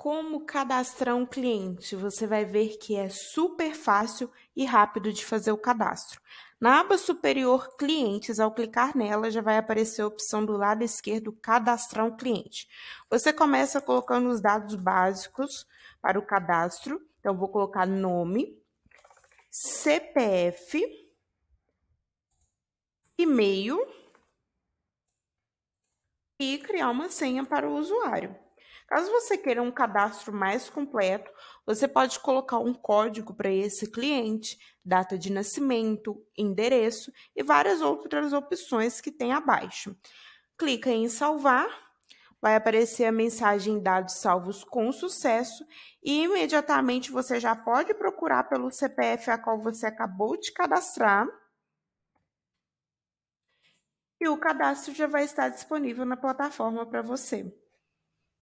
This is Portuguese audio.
Como cadastrar um cliente? Você vai ver que é super fácil e rápido de fazer o cadastro. Na aba superior Clientes, ao clicar nela, já vai aparecer a opção do lado esquerdo Cadastrar um cliente. Você começa colocando os dados básicos para o cadastro. Então, vou colocar nome, CPF, e-mail e criar uma senha para o usuário. Caso você queira um cadastro mais completo, você pode colocar um código para esse cliente, data de nascimento, endereço e várias outras opções que tem abaixo. Clica em salvar, vai aparecer a mensagem dados salvos com sucesso e imediatamente você já pode procurar pelo CPF a qual você acabou de cadastrar. E o cadastro já vai estar disponível na plataforma para você.